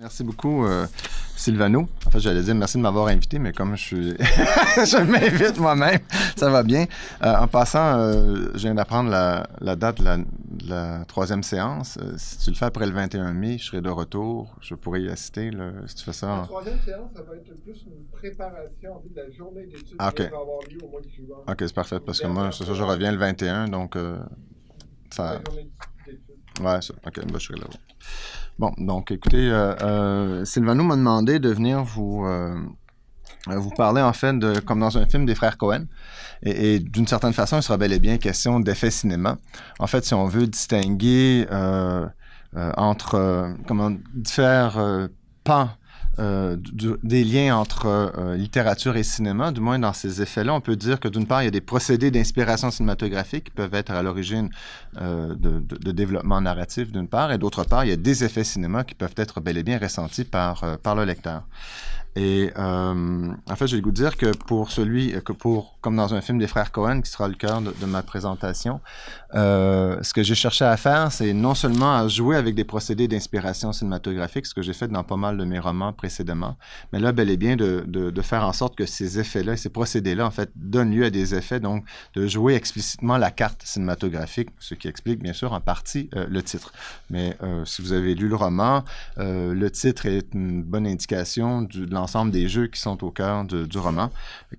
Merci beaucoup, euh, Sylvano. En fait, j'allais dire merci de m'avoir invité, mais comme je suis. je m'invite moi-même, ça va bien. Euh, en passant, euh, je viens d'apprendre la, date de la, troisième séance. si tu le fais après le 21 mai, je serai de retour. Je pourrais y assister. si tu fais ça. La troisième séance, ça va être plus une préparation de la journée d'études ah, qui va avoir lieu au mois de juin. OK, c'est parfait, parce que moi, ça, je reviens le 21, donc. ça... Ouais, ça. OK, ben, je Bon, donc, écoutez, euh, euh, m'a demandé de venir vous, euh, vous parler, en fait, de, comme dans un film des frères Cohen. Et, d'une certaine façon, il sera bel et bien question d'effet cinéma. En fait, si on veut distinguer euh, euh, entre comment, différents pans euh, des liens entre euh, littérature et cinéma, du moins dans ces effets-là. On peut dire que d'une part, il y a des procédés d'inspiration cinématographique qui peuvent être à l'origine euh, de, développement narratif, d'une part, et d'autre part, il y a des effets cinéma qui peuvent être bel et bien ressentis par, par le lecteur. Et en fait, j'ai le goût de dire que pour celui, que pour comme dans un film des frères Cohen, qui sera le cœur de, ma présentation, euh, ce que j'ai cherché à faire, c'est non seulement à jouer avec des procédés d'inspiration cinématographique, ce que j'ai fait dans pas mal de mes romans précédemment, mais là, bel et bien de, faire en sorte que ces effets-là, ces procédés-là, en fait, donnent lieu à des effets, donc de jouer explicitement la carte cinématographique, ce qui explique bien sûr en partie euh, le titre. Mais euh, si vous avez lu le roman, le titre est une bonne indication de l'ensemble des jeux qui sont au cœur du roman,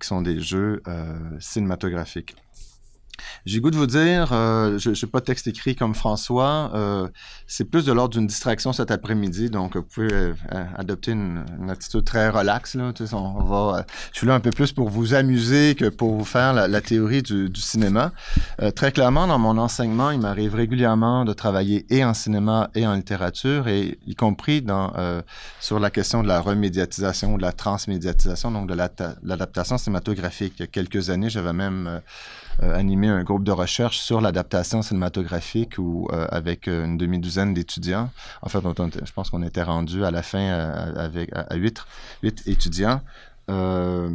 qui sont des jeux euh, cinématographique. J'ai goût de vous dire, euh, je n'ai pas de texte écrit comme François, euh, c'est plus de l'ordre d'une distraction cet après-midi, donc vous pouvez euh, adopter une, attitude très relaxe. Là, on va, je suis là un peu plus pour vous amuser que pour vous faire la, la théorie du, cinéma. très clairement, dans mon enseignement, il m'arrive régulièrement de travailler et en cinéma et en littérature, et y compris dans, sur la question de la remédiatisation, de la transmédiatisation, donc de l'adaptation cinématographique. Il y a quelques années, j'avais même euh, animé un groupe de recherche sur l'adaptation cinématographique où, euh, avec euh, une demi-douzaine d'étudiants, en fait, je pense qu'on était rendu à la fin avec, à, étudiants. Euh,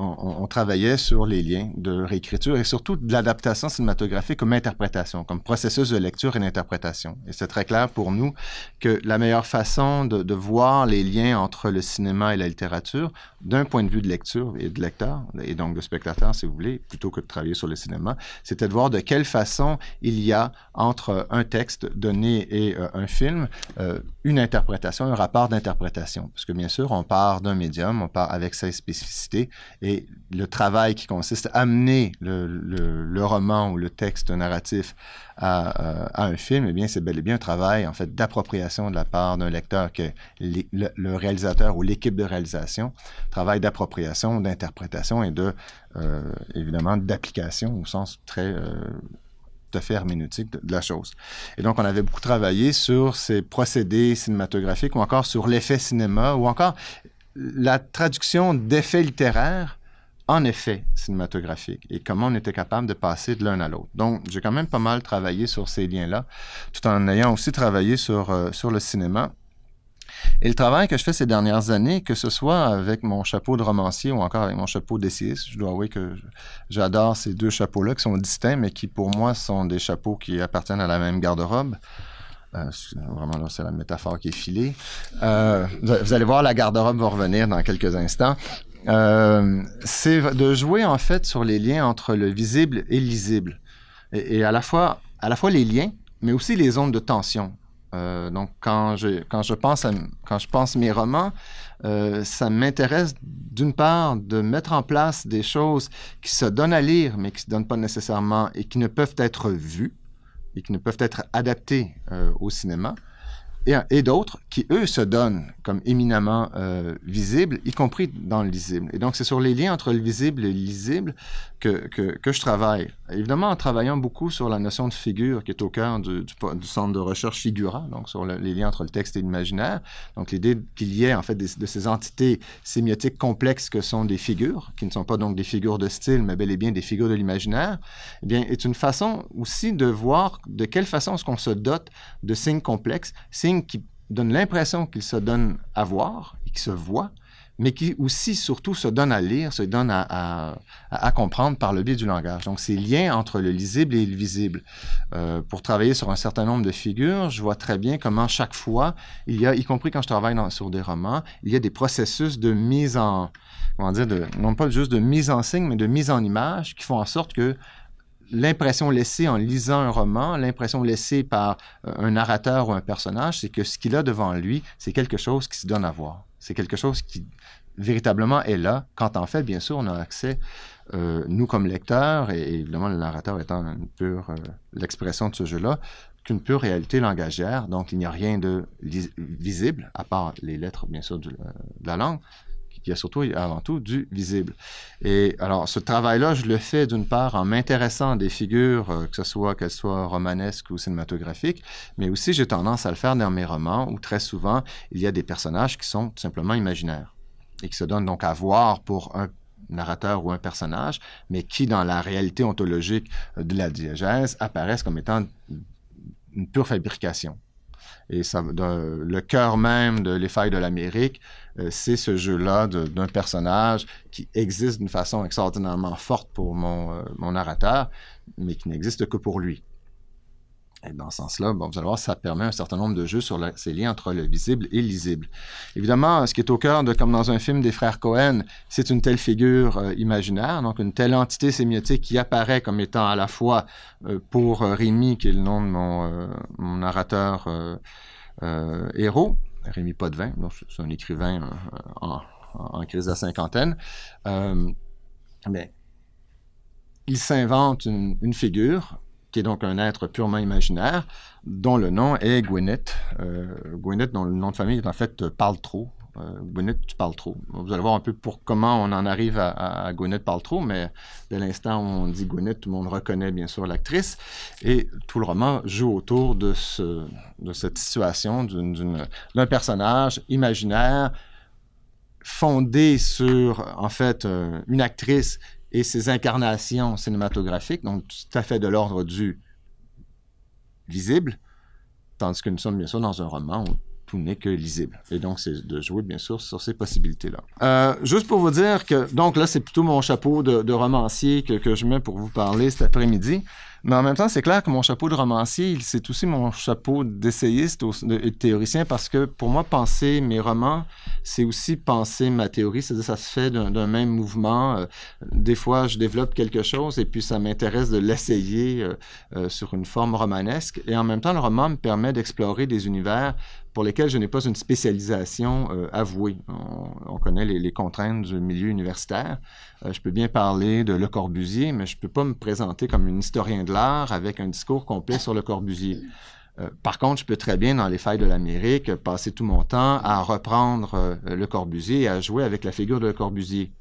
on, travaillait sur les liens de réécriture et surtout de l'adaptation cinématographique comme interprétation, comme processus de lecture et d'interprétation. Et c'est très clair pour nous que la meilleure façon de, voir les liens entre le cinéma et la littérature, d'un point de vue de lecture et de lecteur, et donc de spectateur, si vous voulez, plutôt que de travailler sur le cinéma, c'était de voir de quelle façon il y a entre un texte donné et euh, un film euh, une interprétation, un rapport d'interprétation. Parce que bien sûr, on part d'un médium, on part avec sa spécificité et le travail qui consiste à amener le, roman ou le texte narratif euh, à, un film, eh bien, c'est bel et bien un travail en fait d'appropriation de la part d'un lecteur que le, réalisateur ou l'équipe de réalisation travail d'appropriation, d'interprétation et de euh, évidemment d'application au sens très euh, de, la chose. Et donc, on avait beaucoup travaillé sur ces procédés cinématographiques ou encore sur l'effet cinéma ou encore la traduction d'effets littéraires en effet cinématographique et comment on était capable de passer de l'un à l'autre. Donc, j'ai quand même pas mal travaillé sur ces liens-là, tout en ayant aussi travaillé sur, euh, sur le cinéma. Et le travail que je fais ces dernières années, que ce soit avec mon chapeau de romancier ou encore avec mon chapeau d'essayiste, je dois avouer que j'adore ces deux chapeaux-là qui sont distincts, mais qui pour moi sont des chapeaux qui appartiennent à la même garde-robe. Euh, vraiment, là, c'est la métaphore qui est filée. Euh, vous allez voir, la garde-robe va revenir dans quelques instants. Euh, c'est de jouer en fait sur les liens entre le visible et l'isible. Et, à, la fois, les liens, mais aussi les zones de tension. Euh, donc quand je, pense à, mes romans, euh, ça m'intéresse d'une part de mettre en place des choses qui se donnent à lire, mais qui ne se donnent pas nécessairement et qui ne peuvent être vues et qui ne peuvent être adaptées au cinéma et, d'autres qui, eux, se donnent comme éminemment euh, visibles, y compris dans le lisible. Et donc, c'est sur les liens entre le visible et le lisible que, je travaille. Évidemment, en travaillant beaucoup sur la notion de figure qui est au cœur du, centre de recherche Figura, donc sur les liens entre le texte et l'imaginaire, donc l'idée qu'il y ait en fait de ces entités sémiotiques complexes que sont des figures, qui ne sont pas donc des figures de style, mais bel et bien des figures de l'imaginaire, eh bien, est une façon aussi de voir de quelle façon est-ce qu'on se dote de signes complexes, signes qui donnent l'impression qu'ils se donnent à voir et qui se voient, mais qui aussi, surtout, se donne à lire, se donne à, comprendre par le biais du langage. Donc, ces liens entre le lisible et le visible. Euh, pour travailler sur un certain nombre de figures, je vois très bien comment chaque fois, il y a, y compris quand je travaille sur des romans, il y a des processus de mise en, comment dire, non pas juste de mise en signe, mais de mise en image qui font en sorte que l'impression laissée en lisant un roman, l'impression laissée par euh, un narrateur ou un personnage, c'est que ce qu'il a devant lui, c'est quelque chose qui se donne à voir. C'est quelque chose qui véritablement est là. Quand en fait, bien sûr, on a accès, euh, nous comme lecteurs, et, évidemment le narrateur étant pure euh, l'expression de ce jeu-là, qu'une pure réalité langagière. Donc, il n'y a rien de visible, à part les lettres, bien sûr, euh, de la langue il y a surtout et avant tout du visible. Et alors, ce travail-là, je le fais d'une part en m'intéressant à des figures, euh, que ce soit qu'elles soient romanesques ou cinématographiques, mais aussi j'ai tendance à le faire dans mes romans où très souvent, il y a des personnages qui sont tout simplement imaginaires et qui se donnent donc à voir pour un narrateur ou un personnage, mais qui, dans la réalité ontologique euh, de la diégèse, apparaissent comme étant une pure fabrication. Et ça, le cœur même de Les failles de l'Amérique, euh, c'est ce jeu-là d'un personnage qui existe d'une façon extraordinairement forte pour euh, mon, narrateur, mais qui n'existe que pour lui. Et dans ce sens-là, bon, vous allez voir, ça permet un certain nombre de jeux sur ces liens entre le visible et lisible. Évidemment, ce qui est au cœur de, comme dans un film des frères Cohen, c'est une telle figure euh, imaginaire, donc une telle entité sémiotique qui apparaît comme étant à la fois pour Rémi, qui est le nom de mon narrateur héros, Rémi Potvin, c'est un écrivain euh, euh, en, crise de la cinquantaine. Euh, mais il s'invente une, figure qui est donc un être purement imaginaire, dont le nom est Gwyneth. Euh, dont le nom de famille en fait Parle trop, euh, Gwyneth, tu parles trop. Vous allez voir un peu pour comment on en arrive à, à, Gwyneth parle trop, mais dès l'instant où on dit Gwyneth, tout le monde reconnaît bien sûr l'actrice. Et tout le roman joue autour de, ce, de cette situation d'un personnage imaginaire fondé sur, en fait, euh, une actrice et ses incarnations cinématographiques, donc tout à fait de l'ordre du visible, tandis que nous sommes bien sûr dans un roman où tout n'est que lisible. Et donc, c'est de jouer, bien sûr, sur ces possibilités-là. Euh, juste pour vous dire que, donc là, c'est plutôt mon chapeau de, romancier que, je mets pour vous parler cet après-midi. Mais en même temps, c'est clair que mon chapeau de romancier, c'est aussi mon chapeau d'essayiste et de théoricien parce que pour moi, penser mes romans, c'est aussi penser ma théorie. C'est-à-dire, ça se fait d'un même mouvement. Euh, des fois, je développe quelque chose et puis ça m'intéresse de l'essayer euh, sur une forme romanesque. Et en même temps, le roman me permet d'explorer des univers pour lesquels je n'ai pas une spécialisation euh, avouée. On, connaît les, contraintes du milieu universitaire. Euh, je peux bien parler de Le Corbusier, mais je ne peux pas me présenter comme un historien de l'art avec un discours complet sur Le Corbusier. Euh, par contre, je peux très bien, dans les failles de l'Amérique, passer tout mon temps à reprendre Le Corbusier et à jouer avec la figure de Le Corbusier.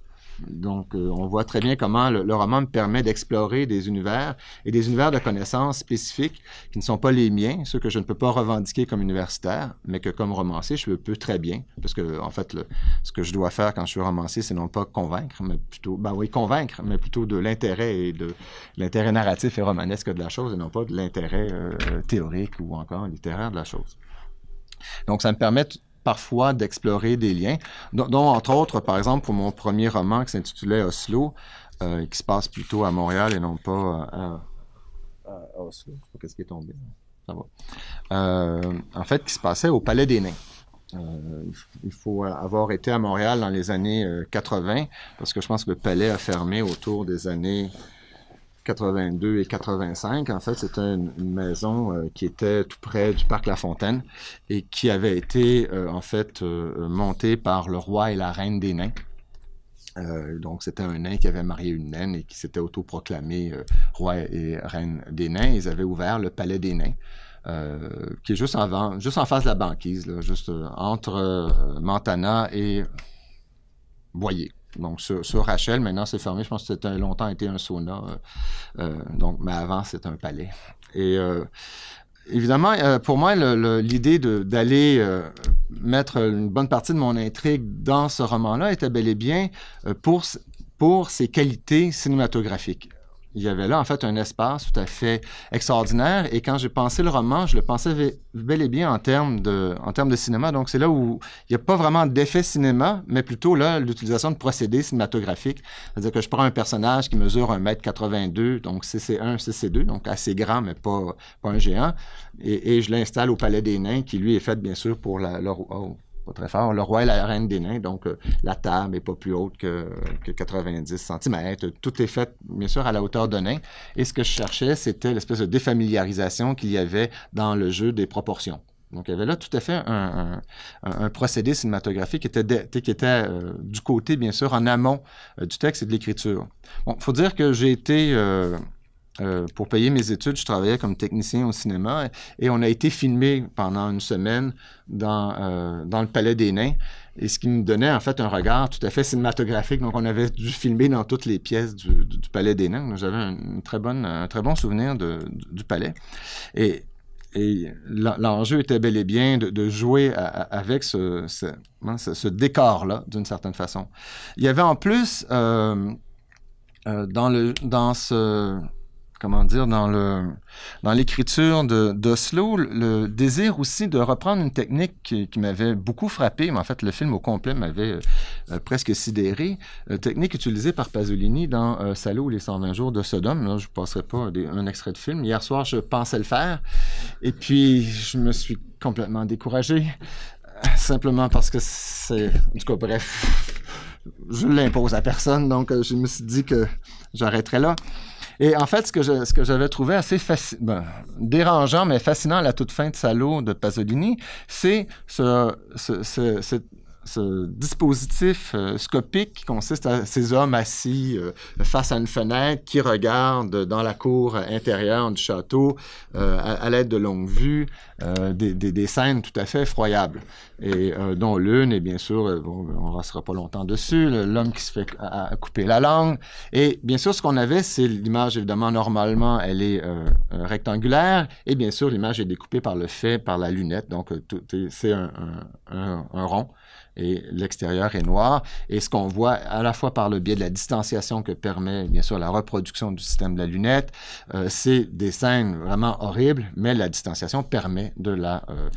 Donc, euh, on voit très bien comment le, roman me permet d'explorer des univers et des univers de connaissances spécifiques qui ne sont pas les miens, ceux que je ne peux pas revendiquer comme universitaire, mais que comme romancier, je peux très bien. Parce que, en fait, ce que je dois faire quand je suis romancier, c'est non pas convaincre, mais plutôt, ben oui, convaincre, mais plutôt de l'intérêt et de l'intérêt narratif et romanesque de la chose et non pas de l'intérêt euh, théorique ou encore littéraire de la chose. Donc, ça me permet parfois d'explorer des liens, dont, entre autres, par exemple, pour mon premier roman qui s'intitulait Oslo, euh, qui se passe plutôt à Montréal et non pas euh, à, Oslo. Je sais pas ce qui est tombé. Ça va. Euh, en fait, qui se passait au Palais des Nains. il faut avoir été à Montréal dans les années 80, parce que je pense que le palais a fermé autour des années 82 et 85. En fait, c'était une, maison euh, qui était tout près du parc La Fontaine et qui avait été euh, en fait euh, montée par le roi et la reine des nains. donc, c'était un nain qui avait marié une naine et qui s'était autoproclamé roi et reine des nains. Ils avaient ouvert le palais des nains. qui est juste en, face de la banquise, juste entre Montana et Boyer donc, sur, Rachel, maintenant, c'est fermé. Je pense que c'était longtemps été un sauna. Euh, euh, donc, mais avant, c'était un palais. Et euh, évidemment, pour moi, l'idée d'aller mettre une bonne partie de mon intrigue dans ce roman-là était bel et bien pour, pour ses qualités cinématographiques il y avait là, en fait, un espace tout à fait extraordinaire. Et quand j'ai pensé le roman, je le pensais bel et bien en termes de, en termes de cinéma. Donc, c'est là où il n'y a pas vraiment d'effet cinéma, mais plutôt l'utilisation de procédés cinématographiques. C'est-à-dire que je prends un personnage qui mesure 1m82, donc CC1, CC2, donc assez grand, mais pas, pas un géant, et, je l'installe au Palais des Nains, qui lui est fait, bien sûr, pour la, leur, très fort. Le roi et la reine des nains, donc euh, la table n'est pas plus haute que, 90 cm. Tout est fait, bien sûr, à la hauteur de nain. Et ce que je cherchais, c'était l'espèce de défamiliarisation qu'il y avait dans le jeu des proportions. Donc, il y avait là tout à fait un, procédé cinématographique qui était, euh, du côté, bien sûr, en amont euh, du texte et de l'écriture. Bon, il faut dire que j'ai été euh, pour payer mes études, je travaillais comme technicien au cinéma et, on a été filmé pendant une semaine dans, euh, dans le Palais des Nains. Et ce qui nous donnait en fait un regard tout à fait cinématographique. Donc, on avait dû filmer dans toutes les pièces du, Palais des Nains. J'avais un, très un très bon souvenir du, Palais. Et, l'enjeu était bel et bien de, jouer avec hein, ce, décor-là, d'une certaine façon. Il y avait en plus, euh, dans, le, dans ce comment dire, dans le dans l'écriture d'Oslo, le désir aussi de reprendre une technique qui, m'avait beaucoup frappé, mais en fait le film au complet m'avait euh, presque sidéré, euh, technique utilisée par Pasolini dans euh, Salo les 120 jours de Sodome. je ne passerai pas un extrait de film. Hier soir, je pensais le faire, et puis je me suis complètement découragé, euh, simplement parce que c'est... En tout cas, bref, je l'impose à personne, donc je me suis dit que j'arrêterai là. Et en fait, ce que, j'avais trouvé assez ben, dérangeant, mais fascinant à la toute fin de Salo de Pasolini, c'est ce, ce, ce, ce dispositif euh, scopique qui consiste à ces hommes assis euh, face à une fenêtre qui regardent dans la cour intérieure du château euh, à, l'aide de longues vues des, des, scènes tout à fait effroyables et dont l'une est bien sûr, on ne restera pas longtemps dessus, l'homme qui se fait couper la langue et bien sûr ce qu'on avait c'est l'image évidemment normalement elle est rectangulaire et bien sûr l'image est découpée par le fait, par la lunette donc c'est un rond et l'extérieur est noir. Et ce qu'on voit à la fois par le biais de la distanciation que permet bien sûr la reproduction du système de la lunette, euh, c'est des scènes vraiment horribles, mais la distanciation permet de la euh,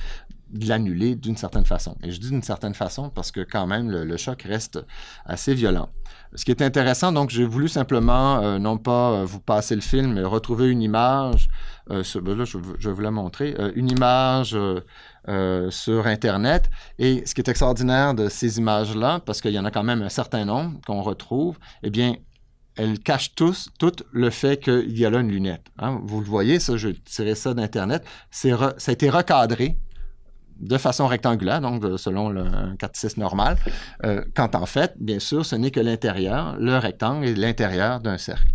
l'annuler d'une certaine façon. Et je dis d'une certaine façon parce que quand même, le, choc reste assez violent. Ce qui est intéressant, donc, j'ai voulu simplement, euh, non pas vous passer le film, mais retrouver une image, ce, ben là, je, vais vous la montrer, une image euh, sur Internet. Et ce qui est extraordinaire de ces images-là, parce qu'il y en a quand même un certain nombre qu'on retrouve, eh bien, elles cachent tous, tout le fait qu'il y a là une lunette. Hein. Vous le voyez, ça, je tirais ça d'Internet. ça a été recadré de façon rectangulaire, donc euh, selon le 4-6 normal, euh, quand en fait, bien sûr, ce n'est que l'intérieur, le rectangle et l'intérieur d'un cercle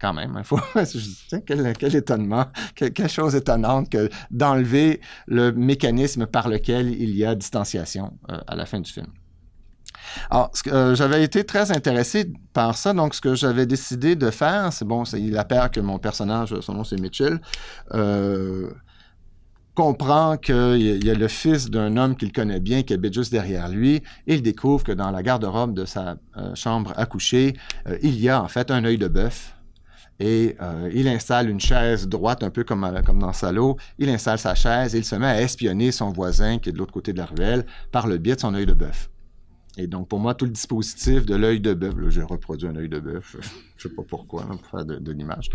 quand même, hein, quel, étonnement, quelque chose étonnante que d'enlever le mécanisme par lequel il y a distanciation euh, à la fin du film. Alors, euh, j'avais été très intéressé par ça, donc ce que j'avais décidé de faire, c'est bon, il apparaît que mon personnage, son nom c'est Mitchell, euh, comprend qu'il y a le fils d'un homme qu'il connaît bien qui habite juste derrière lui. Et il découvre que dans la garde-robe de sa chambre à coucher, il y a en fait un œil de bœuf et euh, il installe une chaise droite, un peu euh, comme, dans Salo. Il installe sa chaise et il se met à espionner son voisin qui est de l'autre côté de la ruelle par le biais de son œil de bœuf. Et donc, pour moi, tout le dispositif de l'œil de bœuf, là, j'ai reproduit un œil de bœuf, je ne sais pas pourquoi, pour faire de, l'image,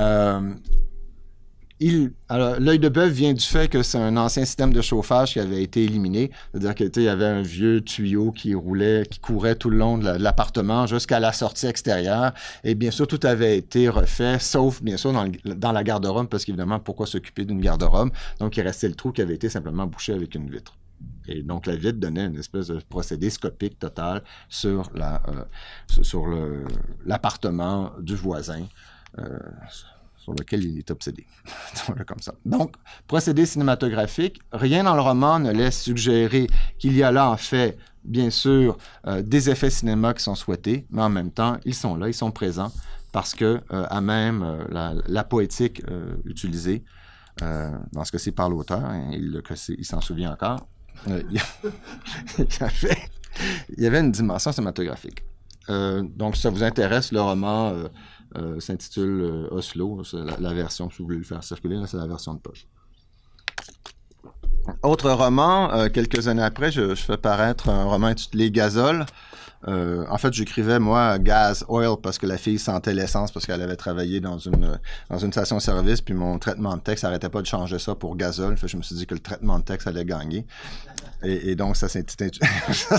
euh, alors, l'œil de bœuf vient du fait que c'est un ancien système de chauffage qui avait été éliminé. C'est-à-dire qu'il y avait un vieux tuyau qui roulait, qui courait tout le long de l'appartement jusqu'à la sortie extérieure. Et bien sûr, tout avait été refait, sauf, bien sûr, dans, la garde-robe, parce qu'évidemment, pourquoi s'occuper d'une garde-robe? Donc, il restait le trou qui avait été simplement bouché avec une vitre. Et donc, la vitre donnait une espèce de procédé scopique total sur, la, euh, sur le, l'appartement du voisin. Euh, sur lequel il est obsédé. Comme ça. Donc, procédé cinématographique, rien dans le roman ne laisse suggérer qu'il y a là, en fait, bien sûr, euh, des effets cinéma qui sont souhaités, mais en même temps, ils sont là, ils sont présents, parce que, euh, à même euh, la, poétique utilisée, dans ce que c'est par l'auteur, hein, il, s'en souvient encore, il y, avait, il, y avait, une dimension cinématographique. donc, ça vous intéresse, le roman euh, s'intitule euh, Oslo. La, la, version, que vous voulez lui faire circuler, c'est la version de poche. Autre roman, euh, quelques années après, je, fais paraître un roman intitulé Gazole. en fait, j'écrivais, moi, Gaz Oil parce que la fille sentait l'essence parce qu'elle avait travaillé dans une, dans une station-service, puis mon traitement de texte n'arrêtait pas de changer ça pour gazole. je me suis dit que le traitement de texte allait gagner. Et, donc, ça s'est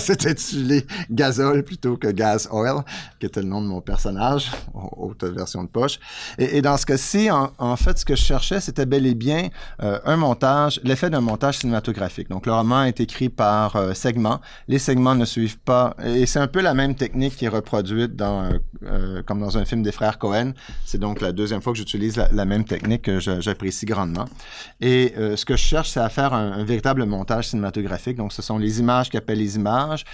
intitulé Gazole plutôt que Gas Oil, qui était le nom de mon personnage, haute version de poche. Et, dans ce cas-ci, en, fait, ce que je cherchais, c'était bel et bien euh, un montage, l'effet d'un montage cinématographique. Donc, le roman est écrit par euh, segment segments. Les segments ne suivent pas. Et c'est un peu la même technique qui est reproduite dans, euh, comme dans un film des frères Cohen. C'est donc la deuxième fois que j'utilise la, même technique que j'apprécie grandement. Et ce que je cherche, c'est à faire un véritable montage cinématographique donc, ce sont les images qui appellent les images.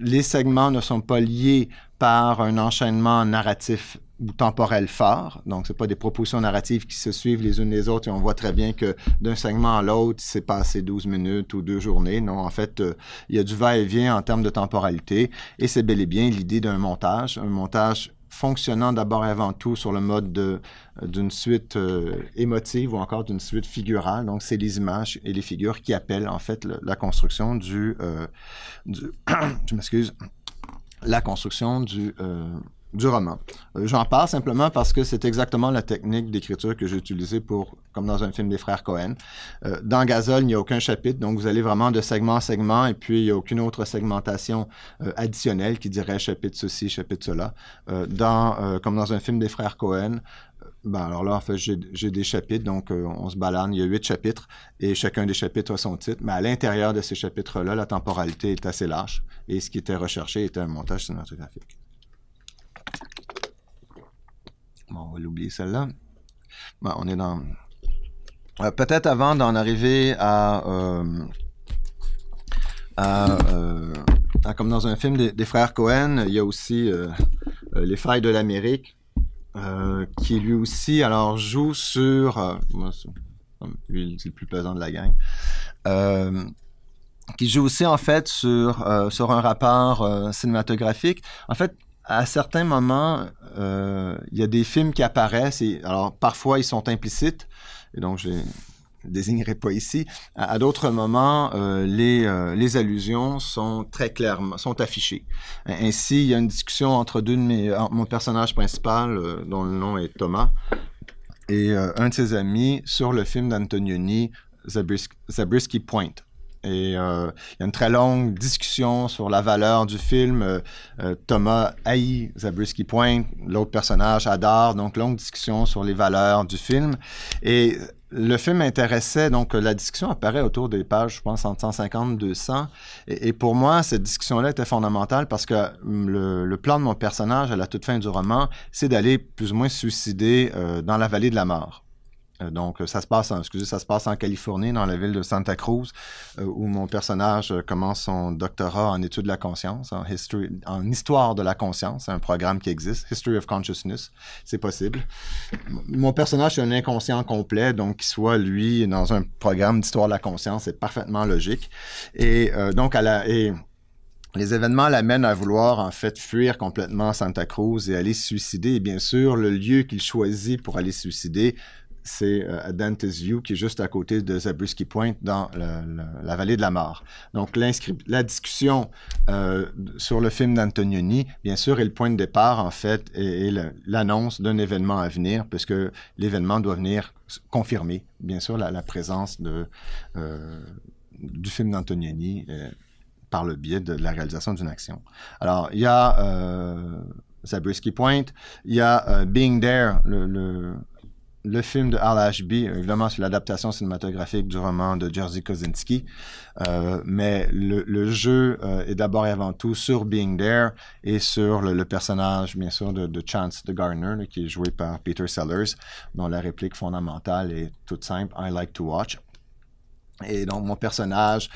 Les segments ne sont pas liés par un enchaînement narratif ou temporel fort. Donc, ce pas des propositions narratives qui se suivent les unes les autres et on voit très bien que d'un segment à l'autre, c'est passé 12 minutes ou deux journées. Non, en fait, euh, il y a du va-et-vient en termes de temporalité et c'est bel et bien l'idée d'un montage, un montage fonctionnant d'abord et avant tout sur le mode d'une suite euh, émotive ou encore d'une suite figurale. Donc, c'est les images et les figures qui appellent en fait la construction du euh, je m'excuse, la construction du, euh, du roman. J'en parle simplement parce que c'est exactement la technique d'écriture que j'ai utilisée pour, comme dans un film des frères Cohen. Euh, dans Gazole, il n'y a aucun chapitre, donc vous allez vraiment de segment en segment et puis il n'y a aucune autre segmentation euh, additionnelle qui dirait chapitre ceci, chapitre cela. Euh, dans, comme dans un film des frères Cohen, ben alors là, en fait, j'ai des chapitres, donc on se balade. Il y a huit chapitres et chacun des chapitres a son titre. Mais à l'intérieur de ces chapitres-là, la temporalité est assez large et ce qui était recherché était un montage cinématographique. Bon, on va l'oublier celle-là. on est dans. Euh, peut-être avant d'en arriver à. Euh, euh, à, comme dans un film des, frères Cohen, il y a aussi Les failles de l'Amérique, qui lui aussi, alors, joue sur. lui, c'est le plus pesant de la gang qui joue aussi en fait sur, sur un rapport cinématographique. En fait, à certains moments, euh, il y a des films qui apparaissent. Et, alors, parfois, ils sont implicites, et donc je ne désignerai pas ici. À, d'autres moments, euh, les, euh, les, allusions sont très claires, sont affichées. Ainsi, il y a une discussion entre deux de mes, mon personnage principal, dont le nom est Thomas, et un de ses amis sur le film d'Antonioni, Zabriskie Point. Et euh, il y a une très longue discussion sur la valeur du film. Euh, euh, Thomas haït Zabriskie Point, l'autre personnage adore. Donc, longue discussion sur les valeurs du film. Et le film intéressait, donc la discussion apparaît autour des pages, je pense, entre 150 et 200. Et, pour moi, cette discussion-là était fondamentale parce que hum, le, le, plan de mon personnage à la toute fin du roman, c'est d'aller plus ou moins se suicider dans la vallée de la mort. Euh, donc, euh, ça se passe, en, excusez, ça se passe en Californie, dans la ville de Santa Cruz, euh, où mon personnage commence son doctorat en études de la conscience, en, histoire de la conscience, un programme qui existe, History of Consciousness, c'est possible. Mon personnage est un inconscient complet, donc qu'il soit, lui, dans un programme d'histoire de la conscience, c'est parfaitement logique. Et donc, et, les événements l'amènent à vouloir en fait fuir complètement Santa Cruz et aller se suicider. Et bien sûr, le lieu qu'il choisit pour aller se suicider c'est euh, à Dante's View, qui est juste à côté de Zabriskie Point, dans la, vallée de la mort. Donc, la discussion euh, sur le film d'Antonioni, bien sûr, est le point de départ, en fait, et, l'annonce d'un événement à venir, puisque l'événement doit venir confirmer, bien sûr, la, présence de, euh, du film d'Antonioni par le biais de, la réalisation d'une action. Alors, il y a... Zabriskie Point. Il y a Being There, le, le film de Ashby, évidemment, c'est l'adaptation cinématographique du roman de Jerzy Kosinski. Euh, mais le, jeu euh, est d'abord et avant tout sur Being There et sur le, personnage, bien sûr, de, Chance the Gardener, qui est joué par Peter Sellers, dont la réplique fondamentale est toute simple I like to watch. Et donc, mon personnage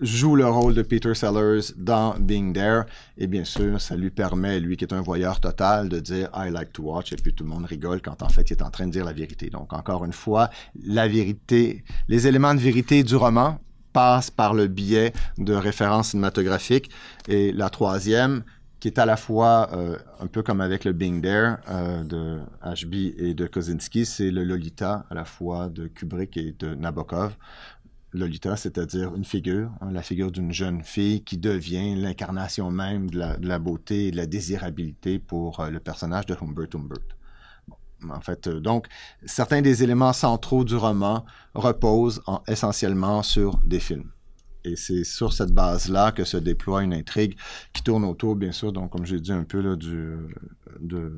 joue le rôle de Peter Sellers dans Being There. Et bien sûr, ça lui permet, lui qui est un voyeur total, de dire I like to watch. Et puis tout le monde rigole quand en fait il est en train de dire la vérité. Donc encore une fois, la vérité, les éléments de vérité du roman passent par le biais de références cinématographiques. Et la troisième, qui est à la fois euh, un peu comme avec le Being There euh, de HB et de Kozinski, c'est le Lolita à la fois de Kubrick et de Nabokov. Lolita, c'est-à-dire une figure, hein, la figure d'une jeune fille qui devient l'incarnation même de la, beauté et de la désirabilité pour euh, le personnage de Humbert Humbert. en fait, euh, donc, certains des éléments centraux du roman reposent essentiellement sur des films. Et c'est sur cette base-là que se déploie une intrigue qui tourne autour, bien sûr, donc, comme j'ai dit un peu, là, du, euh, de,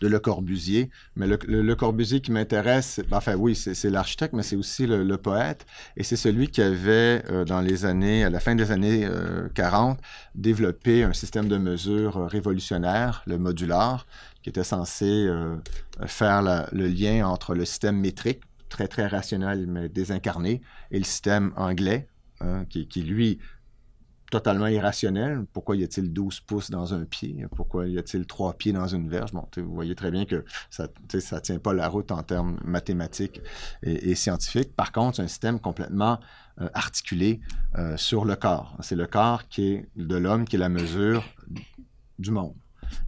de Le Corbusier. Mais Le, Corbusier qui m'intéresse, ben, enfin oui, c'est l'architecte, mais c'est aussi le, poète. Et c'est celui qui avait, euh, dans les années, à la fin des années 40, euh, développé un système de mesure euh, révolutionnaire, le modular, qui était censé faire le lien entre le système métrique, très très rationnel mais désincarné, et le système anglais, hein, qui lui totalement irrationnel. Pourquoi y a-t-il 12 pouces dans un pied? Pourquoi y a-t-il 3 pieds dans une verge? vous voyez très bien que ça ne tient pas la route en termes mathématiques et, scientifiques. Par contre, c'est un système complètement euh, articulé euh, sur le corps. C'est le corps qui est de l'homme qui est la mesure du monde.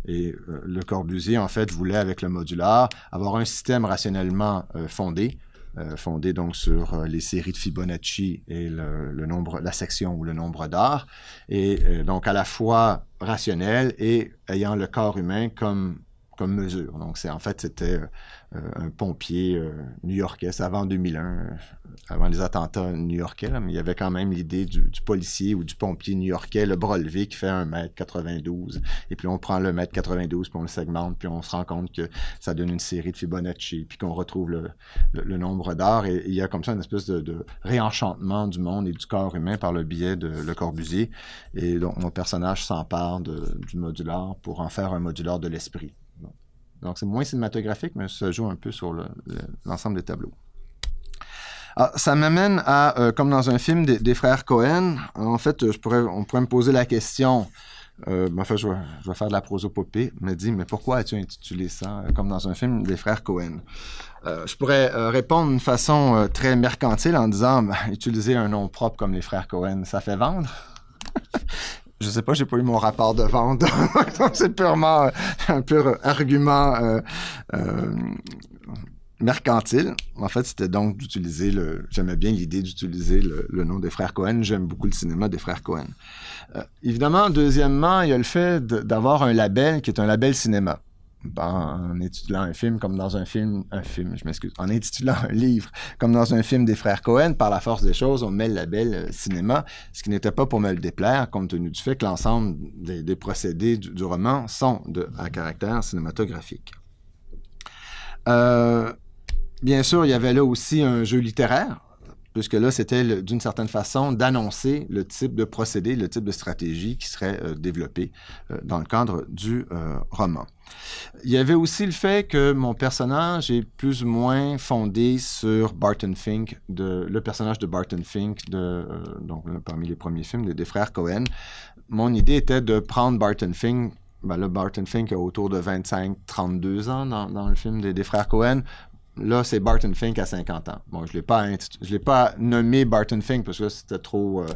Et euh, Le Corbusier, en fait, voulait, avec le modular, avoir un système rationnellement fondé, euh, fondé donc sur euh, les séries de Fibonacci et le, nombre, la section ou le nombre d'art, et euh, donc à la fois rationnel et ayant le corps humain comme comme mesure. Donc, c'est en fait, c'était euh, un pompier euh, new-yorkais. avant 2001, euh, avant les attentats new-yorkais, mais il y avait quand même l'idée du, policier ou du pompier new-yorkais, le bras levé qui fait un mètre 92 Et puis, on prend le mètre 92 puis on le segmente, puis on se rend compte que ça donne une série de Fibonacci, puis qu'on retrouve le, nombre d'heures. Et, il y a comme ça une espèce de, réenchantement du monde et du corps humain par le biais de Le Corbusier. Et donc, mon personnage s'empare du modular pour en faire un modulaire de l'esprit. Donc, c'est moins cinématographique, mais ça joue un peu sur l'ensemble des tableaux. Ah, ça m'amène à, euh, comme dans un film des, frères Cohen, en fait, je pourrais, on pourrait me poser la question, euh, ben, enfin, je vais, faire de la prosopopée, me dit, mais pourquoi as-tu intitulé ça euh, comme dans un film des frères Cohen? je pourrais répondre d'une façon très mercantile en disant, ben, utiliser un nom propre comme les frères Cohen, ça fait vendre je sais pas, j'ai pas eu mon rapport de vente. donc c'est purement euh, un pur argument euh, euh, mercantile. En fait, c'était donc d'utiliser le. J'aimais bien l'idée d'utiliser le, nom des frères Cohen. J'aime beaucoup le cinéma des frères Cohen. évidemment, deuxièmement, il y a le fait d'avoir un label qui est un label cinéma en intitulant un film comme dans un film, un film, je m'excuse, en intitulant un livre comme dans un film des frères Cohen, par la force des choses, on met le label euh, cinéma, ce qui n'était pas pour me le déplaire, compte tenu du fait que l'ensemble des, procédés du, roman sont de, à caractère cinématographique. Euh, bien sûr, il y avait là aussi un jeu littéraire puisque là, c'était d'une certaine façon d'annoncer le type de procédé, le type de stratégie qui serait euh, développé euh, dans le cadre du euh, roman. Il y avait aussi le fait que mon personnage est plus ou moins fondé sur Barton Fink, le personnage de Barton Fink, donc parmi les premiers films des, des frères Cohen. Mon idée était de prendre Barton Fink ben là, Barton Fink a autour de 25-32 ans dans, dans, le film des, des frères Cohen. Là, c'est Barton Fink à 50 ans. Bon, je ne l'ai pas, je l'ai pas nommé Barton Fink parce que là, c'était trop. Euh,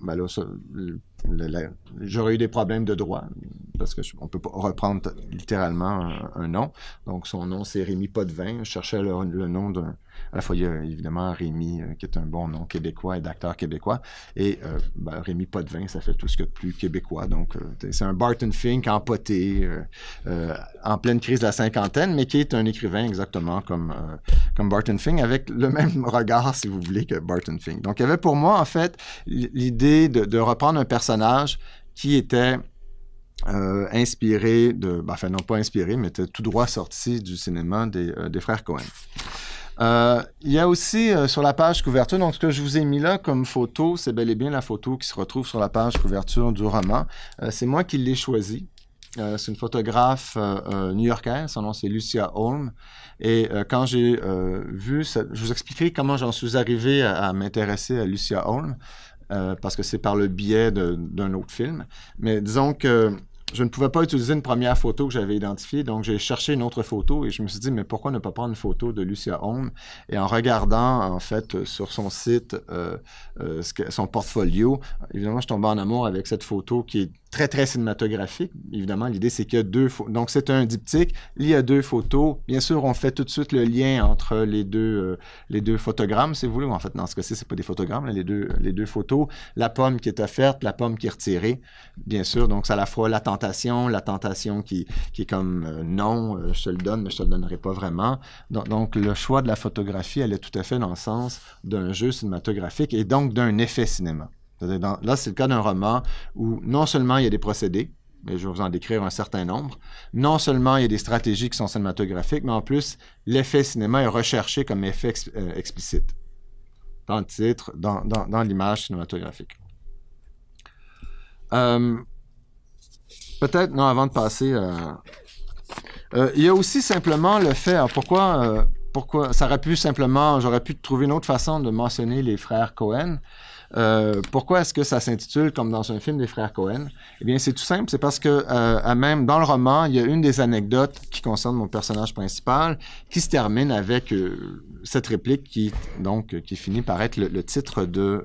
ben là, j'aurais eu des problèmes de droit parce qu'on ne peut pas reprendre littéralement un, nom. Donc, son nom, c'est Rémi Potvin. Je cherchais le nom d'un à la fois, il y a évidemment Rémi, euh, qui est un bon nom québécois et d'acteur québécois. Et euh, ben, Rémi Potvin, ça fait tout ce que de plus québécois. Donc, euh, c'est un Barton Fink empoté, en pleine crise de la cinquantaine, mais qui est un écrivain exactement comme, comme Barton Fink, avec le même regard, si vous voulez, que Barton Fink. Donc, il y avait pour moi, en fait, l'idée de, reprendre un personnage qui était inspiré de, ben, enfin non pas inspiré, mais était tout droit sorti du cinéma des frères Cohen. Euh, il y a aussi euh, sur la page couverture, donc ce que je vous ai mis là comme photo, c'est bel et bien la photo qui se retrouve sur la page couverture du roman. Euh, c'est moi qui l'ai choisie. c'est une photographe new-yorkaise, son nom c'est Lucia Holm. Et quand j'ai vu, je vous expliquerai comment j'en suis arrivé à, à m'intéresser à Lucia Holm, parce que c'est par le biais d'un autre film. Mais disons que je ne pouvais pas utiliser une première photo que j'avais identifiée, donc j'ai cherché une autre photo et je me suis dit, mais pourquoi ne pas prendre une photo de Lucia Holm? Et en regardant, en fait, euh, sur son site, euh, euh, son portfolio, évidemment, je tombais en amour avec cette photo qui est très, très cinématographique. Évidemment, l'idée, c'est qu'il y a deux... Donc, c'est un diptyque. Il y a deux photos. Bien sûr, on fait tout de suite le lien entre les deux, euh, les deux photogrammes, si vous voulez. En fait, dans ce cas-ci, c'est pas des photogrammes, les, deux, les deux photos. La pomme qui est offerte, la pomme qui est retirée, bien sûr. Donc, c'est à la fois la tentation, la tentation qui, qui est comme euh, non, euh, je te le donne, mais je te le donnerai pas vraiment. donc, le choix de la photographie, elle est tout à fait dans le sens d'un jeu cinématographique et donc d'un effet cinéma là, c'est le cas d'un roman où non seulement il y a des procédés, mais je vais vous en décrire un certain nombre, non seulement il y a des stratégies qui sont cinématographiques, mais en plus, l'effet cinéma est recherché comme effet euh, explicite dans le titre, dans, l'image cinématographique. Euh, peut-être, non, avant de passer. Euh, il y a aussi simplement le fait, alors pourquoi ça aurait pu simplement, j'aurais pu trouver une autre façon de mentionner les frères Cohen. Euh, pourquoi est-ce que ça s'intitule comme dans un film des frères Cohen Eh bien, c'est tout simple, c'est parce que euh, même dans le roman, il y a une des anecdotes qui concerne mon personnage principal qui se termine avec euh, cette réplique qui donc qui finit par être le, titre de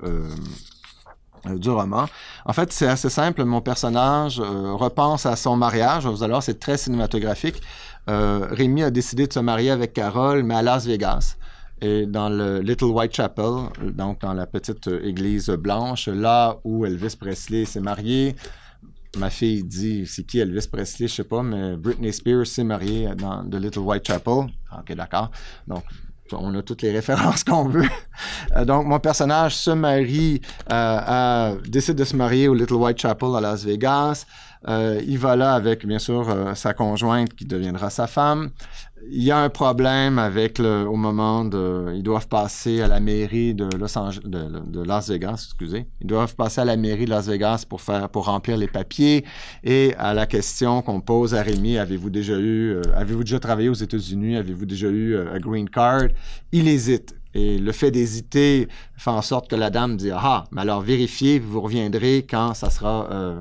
du roman. En fait, c'est assez simple. Mon personnage repense à son mariage. Vous allez voir, c'est très cinématographique. Rémi a décidé de se marier avec Carole, mais à Las Vegas et dans le Little White Chapel, donc dans la petite euh, église blanche, là où Elvis Presley s'est marié. Ma fille dit, c'est qui Elvis Presley? Je sais pas, mais Britney Spears s'est mariée dans The Little White Chapel. Ok, d'accord. Donc, on a toutes les références qu'on veut. Euh, donc, mon personnage se marie, euh, décide de se marier au Little White Chapel à Las Vegas. il va là avec, bien sûr, sa conjointe qui deviendra sa femme il y a un problème avec le, au moment de, ils doivent passer à la mairie de Los Angeles, de, Las Vegas, excusez, ils doivent passer à la mairie de Las Vegas pour faire, pour remplir les papiers et à la question qu'on pose à Rémi, avez-vous déjà eu, euh, avez-vous déjà travaillé aux États-Unis, avez-vous déjà eu euh, un green card, il hésite et le fait d'hésiter fait en sorte que la dame dit Ah, mais alors vérifiez, vous reviendrez quand ça sera, euh,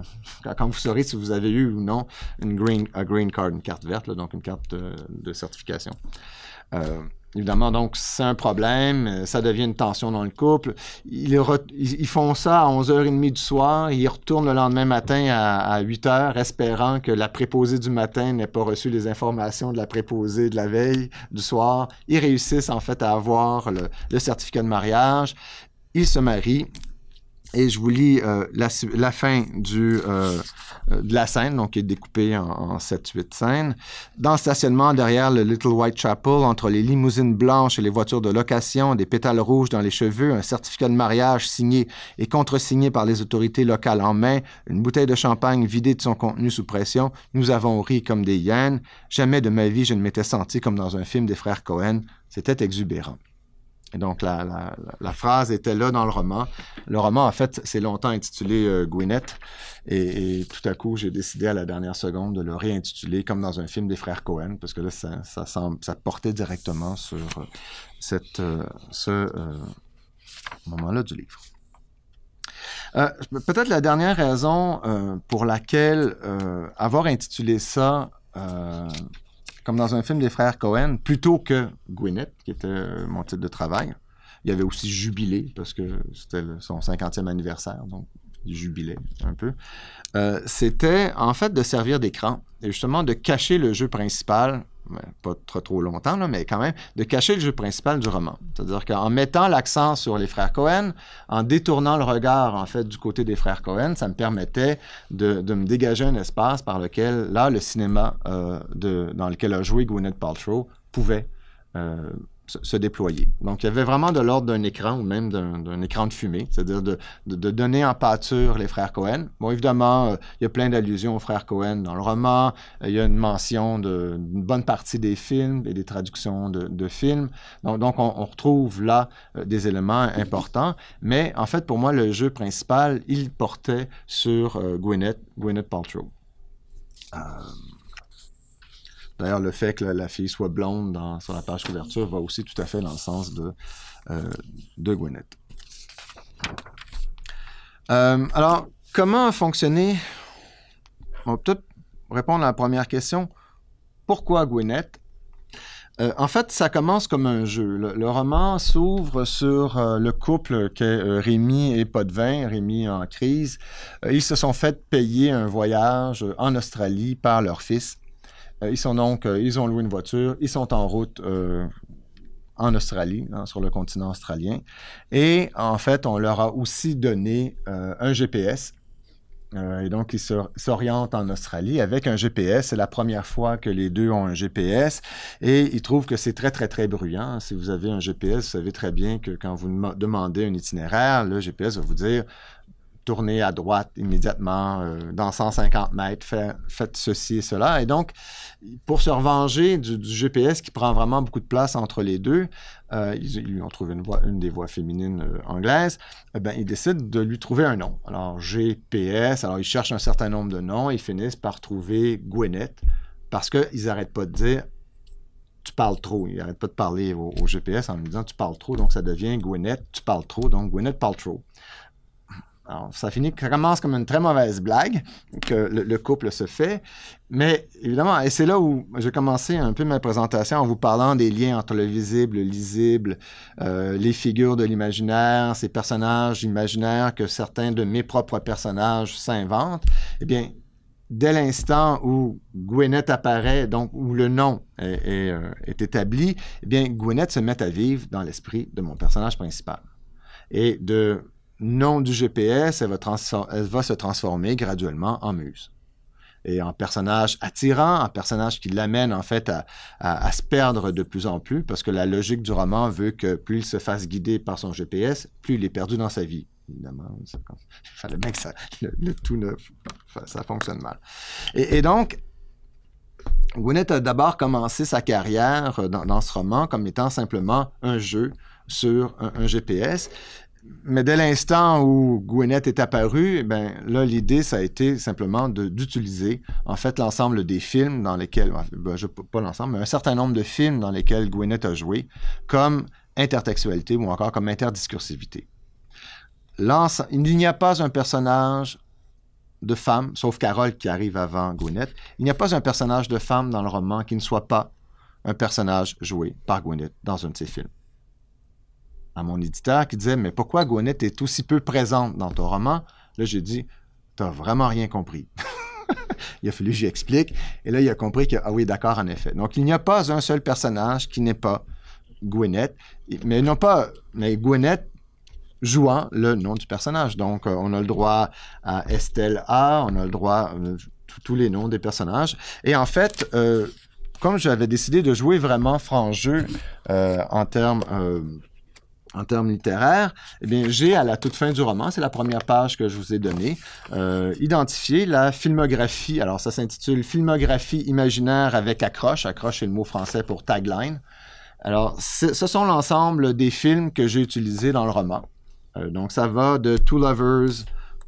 quand vous saurez si vous avez eu ou non une green, a green card, une carte verte, donc une carte euh, de, certification. Euh, Évidemment, donc c'est un problème, euh, ça devient une tension dans le couple. Ils, font ça à 11h30 du soir, ils retournent le lendemain matin à, 8h, espérant que la préposée du matin n'ait pas reçu les informations de la préposée de la veille du soir. Ils réussissent en fait à avoir le certificat de mariage, ils se marient et je vous lis euh, la, fin du, euh, de la scène, donc qui est découpée en, 7-8 scènes. Dans le stationnement derrière le Little White Chapel, entre les limousines blanches et les voitures de location, des pétales rouges dans les cheveux, un certificat de mariage signé et contresigné par les autorités locales en main, une bouteille de champagne vidée de son contenu sous pression, nous avons ri comme des hyènes. Jamais de ma vie je ne m'étais senti comme dans un film des frères Cohen. C'était exubérant donc, la, phrase était là dans le roman. Le roman, en fait, s'est longtemps intitulé euh, Gwyneth. Et, tout à coup, j'ai décidé à la dernière seconde de le réintituler comme dans un film des frères Cohen, parce que là, ça, portait directement sur euh, euh, ce moment-là du livre. Peut-être la dernière raison pour laquelle avoir intitulé ça comme dans un film des frères Cohen, plutôt que Gwyneth, qui était mon titre de travail. Il y avait aussi Jubilé, parce que c'était son 50e anniversaire, donc Jubilé, un peu. Euh, c'était en fait de servir d'écran et justement de cacher le jeu principal ben, pas trop, trop longtemps, mais quand même, de cacher le jeu principal du roman. C'est-à-dire qu'en mettant l'accent sur les frères Cohen, en détournant le regard, en fait, du côté des frères Cohen, ça me permettait de, de me dégager un espace par lequel, là, le cinéma euh, de, dans lequel a joué Gwyneth Paltrow pouvait euh, se déployer. Donc, il y avait vraiment de l'ordre d'un écran ou même d'un écran de fumée, c'est-à-dire de, donner en pâture les frères Cohen. Bon, évidemment, euh, il y a plein d'allusions aux frères Cohen dans le roman. Il y a une mention d'une bonne partie des films et des traductions de, films. Donc, on, retrouve là euh, des éléments importants. Mais en fait, pour moi, le jeu principal, il portait sur euh, Gwyneth, Gwyneth Paltrow. D'ailleurs, le fait que la, fille soit blonde dans, sur la page couverture va aussi tout à fait dans le sens de, euh, euh alors, comment a fonctionné... On va peut-être répondre à la première question. Pourquoi Gwyneth euh, en fait, ça commence comme un jeu. Le, roman s'ouvre sur euh, le couple qu'est Rémi et Potvin, Rémi en crise. ils se sont fait payer un voyage en Australie par leur fils. Euh, ils sont donc, euh, ils ont loué une voiture, ils sont en route euh, en Australie, hein, sur le continent australien. Et en fait, on leur a aussi donné un GPS. et donc, ils s'orientent en Australie avec un GPS. C'est la première fois que les deux ont un GPS et ils trouvent que c'est très, très, très bruyant. Si vous avez un GPS, vous savez très bien que quand vous demandez un itinéraire, le GPS va vous dire tournez à droite immédiatement euh, dans 150 mètres, fait, faites ceci et cela. Et donc, pour se revenger du, GPS qui prend vraiment beaucoup de place entre les deux, euh, ils, lui ont trouvé une, une des voix féminines euh, anglaises, eh ben, ils décident de lui trouver un nom. Alors, GPS, alors ils cherchent un certain nombre de noms, ils finissent par trouver Gwyneth parce qu'ils n'arrêtent pas de dire tu parles trop. ils n'arrêtent pas de parler au, au, GPS en lui disant tu parles trop, donc ça devient Gwyneth, tu parles trop, donc Gwyneth parle trop ça finit, commence comme une très mauvaise blague que le, couple se fait. Mais évidemment, et c'est là où j'ai commencé un peu ma présentation en vous parlant des liens entre le visible, le lisible, euh, les figures de l'imaginaire, ces personnages imaginaires que certains de mes propres personnages s'inventent. Eh bien, dès l'instant où Gwyneth apparaît, donc où le nom est, euh, établi, eh bien, Gwyneth se met à vivre dans l'esprit de mon personnage principal. Et de nom du GPS, elle va, se transformer graduellement en muse et en personnage attirant, un personnage qui l'amène en fait à, se perdre de plus en plus, parce que la logique du roman veut que plus il se fasse guider par son GPS, plus il est perdu dans sa vie. Évidemment, le mec, le, tout ne ça fonctionne mal. Et, donc, Gwyneth a d'abord commencé sa carrière dans, ce roman comme étant simplement un jeu sur un GPS. Mais dès l'instant où Gwyneth est apparue, eh ben l'idée, ça a été simplement d'utiliser, en fait, l'ensemble des films dans lesquels, ben, pas l'ensemble, mais un certain nombre de films dans lesquels Gwyneth a joué, comme intertextualité ou encore comme interdiscursivité. Il n'y a pas un personnage de femme, sauf Carole qui arrive avant Gwyneth, il n'y a pas un personnage de femme dans le roman qui ne soit pas un personnage joué par Gwyneth dans un de ses films à mon éditeur qui disait Mais pourquoi Gwenette est aussi peu présente dans ton roman Là, j'ai dit T'as vraiment rien compris. il a fallu que j'explique. Et là, il a compris que, ah oui, d'accord, en effet. Donc, il n'y a pas un seul personnage qui n'est pas Gwyneth, mais non pas, mais Gwyneth jouant le nom du personnage. Donc, euh, on a le droit à Estelle A, on a le droit à euh, tous les noms des personnages. Et en fait, euh, comme j'avais décidé de jouer vraiment franc jeu en termes en termes littéraires, eh j'ai à la toute fin du roman, c'est la première page que je vous ai donnée, euh, identifié la filmographie. Alors, ça s'intitule Filmographie imaginaire avec accroche. Accroche est le mot français pour tagline. Alors, ce sont l'ensemble des films que j'ai utilisés dans le roman. Euh, donc, ça va de Two Lovers,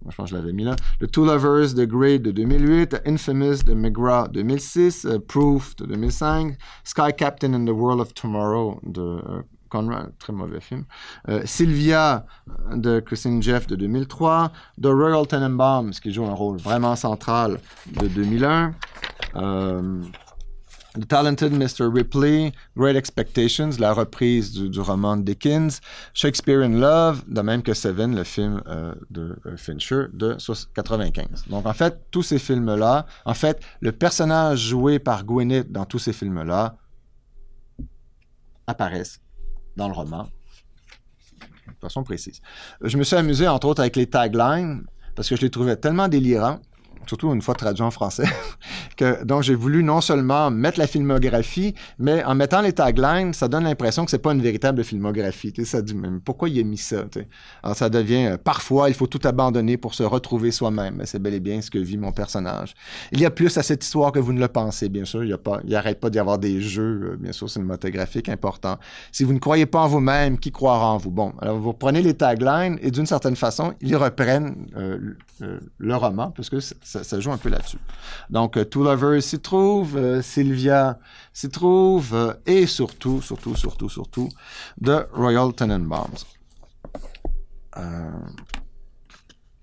je pense que je l'avais mis là, The Two Lovers de Great de 2008, Infamous de de 2006, euh, Proof de 2005, Sky Captain and the World of Tomorrow de Conrad, très mauvais film. Euh, Sylvia euh, de Christine Jeff de 2003. The Royal Tenenbaums, qui joue un rôle vraiment central de 2001. Euh, The Talented Mr. Ripley, Great Expectations, la reprise du, roman de Dickens, Shakespeare in Love, de même que Seven, le film de Fincher de 1995. Donc en fait, tous ces films-là, en fait, le personnage joué par Gwyneth dans tous ces films-là apparaissent dans le roman, de façon précise. Je me suis amusé, entre autres, avec les taglines, parce que je les trouvais tellement délirants surtout une fois traduit en français. que, donc, j'ai voulu non seulement mettre la filmographie, mais en mettant les taglines, ça donne l'impression que c'est pas une véritable filmographie. Ça dit, mais pourquoi il a mis ça? Alors, ça devient, euh, parfois, il faut tout abandonner pour se retrouver soi-même. C'est bel et bien ce que vit mon personnage. Il y a plus à cette histoire que vous ne le pensez, bien sûr. Il n'y pas, il arrête pas d'y avoir des jeux, euh, bien sûr, cinématographiques importants. Si vous ne croyez pas en vous-même, qui croira en vous? Bon, alors vous prenez les taglines et d'une certaine façon, ils reprennent euh, le roman, parce que ça, joue un peu là-dessus. Donc, euh, Two Lovers s'y trouve, euh, Sylvia s'y trouve, euh, et surtout, surtout, surtout, surtout, The Royal Tenenbaums.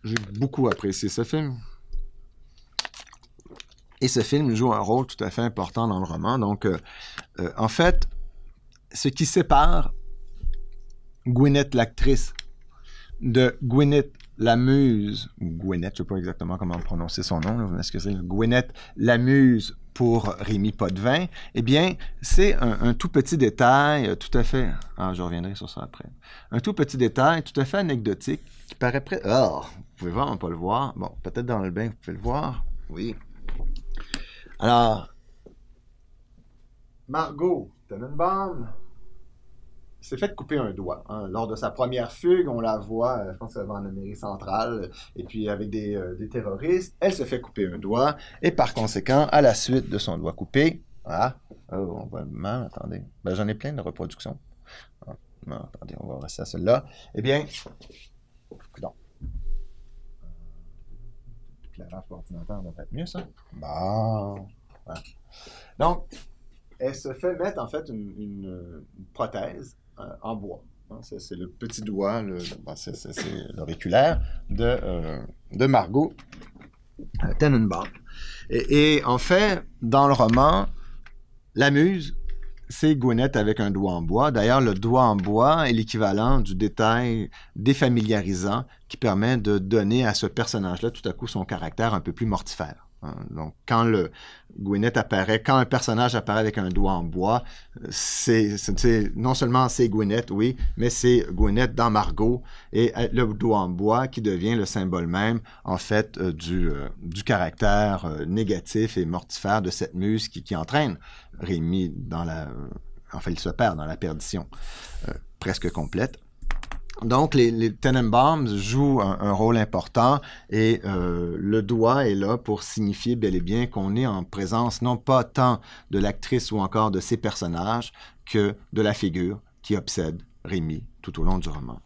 J'ai beaucoup apprécié ce film. Et ce film joue un rôle tout à fait important dans le roman. Donc, en fait, ce qui sépare Gwyneth, l'actrice, de Gwyneth, la muse, ou je ne sais pas exactement comment prononcer son nom, là, vous m'excusez, la muse pour Rémi Potvin, eh bien, c'est un, tout petit détail, euh, tout à fait, ah, je reviendrai sur ça après, un tout petit détail tout à fait anecdotique qui paraît près... Oh, vous pouvez voir, on pas le voir. Bon, peut-être dans le bain, vous pouvez le voir. Oui. Alors, Margot une bande s'est fait couper un doigt. Hein. Lors de sa première fugue, on la voit, euh, je pense que va en Amérique centrale, et puis avec des, euh, des, terroristes, elle se fait couper un doigt, et par conséquent, à la suite de son doigt coupé, ah, oh, on va mal, attendez, ben, j'en ai plein de reproductions. Ah, non, attendez, on va rester à celle-là. Eh bien, donc. la pour ordinateur, on va être mieux, ça. Bon. voilà, Donc, elle se fait mettre en fait une, prothèse euh, en bois. Hein, c'est le petit doigt, l'auriculaire de, euh, de Margot euh, Tenenbaum. Et, et, en fait, dans le roman, la muse, c'est Gwyneth avec un doigt en bois. D'ailleurs, le doigt en bois est l'équivalent du détail défamiliarisant qui permet de donner à ce personnage-là tout à coup son caractère un peu plus mortifère. Hein, donc, quand le Gwyneth apparaît, quand un personnage apparaît avec un doigt en bois, c'est, non seulement c'est Gwyneth, oui, mais c'est Gwyneth dans Margot et euh, le doigt en bois qui devient le symbole même, en fait, euh, euh, du, caractère négatif et mortifère de cette muse qui, entraîne Rémi dans la. en il se perd dans la perdition presque complète. Donc, les, les Tenenbaums jouent un, rôle important et euh, le doigt est là pour signifier bel et bien qu'on est en présence non pas tant de l'actrice ou encore de ses personnages que de la figure qui obsède Rémi tout au long du roman.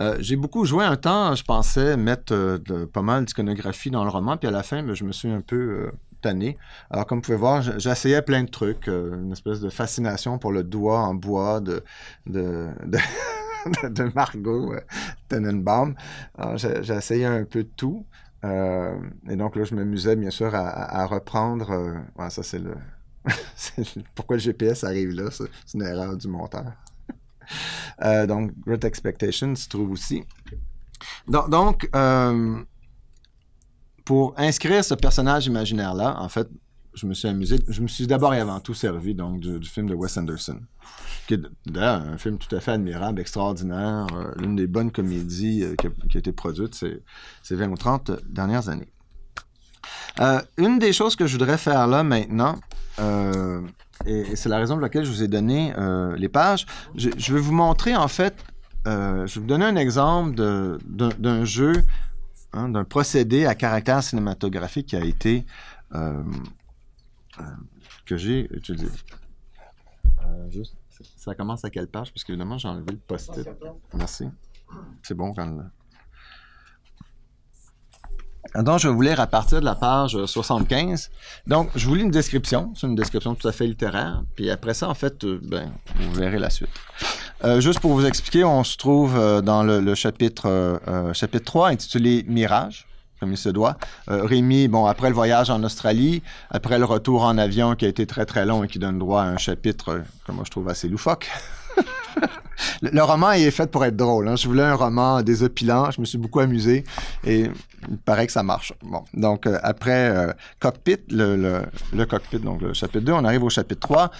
Euh, j'ai beaucoup joué un temps, je pensais mettre euh, pas mal d'iconographie dans le roman, puis à la fin, ben, je me suis un peu tanné. Alors, comme vous pouvez voir, j'essayais plein de trucs, une espèce de fascination pour le doigt en bois, de de, Margot euh, Tenenbaum. J'ai essayé un peu de tout. Euh, et donc là, je m'amusais bien sûr à, reprendre. Euh, ça, c'est le. Pourquoi le GPS arrive là? C'est une erreur du monteur. donc, Great Expectations se trouve aussi. Donc, pour inscrire ce personnage imaginaire-là, en fait, je me suis amusé. Je me suis d'abord et avant tout servi donc du, film de Wes Anderson, qui est d'ailleurs un film tout à fait admirable, extraordinaire, l'une euh, des bonnes comédies euh, qui, a, été produite ces, 20 ou 30 dernières années. Euh, une des choses que je voudrais faire là maintenant, et, c'est la raison pour laquelle je vous ai donné les pages, je, vais vous montrer en fait, je vais vous donner un exemple d'un jeu, hein, d'un procédé à caractère cinématographique qui a été euh, que j'ai utilisé. Euh, ça commence à quelle page? Parce évidemment, j'ai enlevé le post-it. Merci. C'est bon quand ah, même. Donc, je voulais repartir à partir de la page 75. Euh, donc, je vous lis une description. C'est une description tout à fait littéraire. Puis après ça, en fait, ben, vous verrez la suite. juste pour vous expliquer, on se trouve dans le, chapitre, chapitre 3 intitulé Mirage comme il se doit. Euh, Rémi, bon, après le voyage en Australie, après le retour en avion qui a été très très long et qui donne droit à un chapitre euh, que moi je trouve assez loufoque. le, roman il est fait pour être drôle. Hein. Je voulais un roman désopilant, je me suis beaucoup amusé et il paraît que ça marche. Bon, donc euh, après Cockpit, le, le, Cockpit, donc le chapitre 2, on arrive au chapitre 3.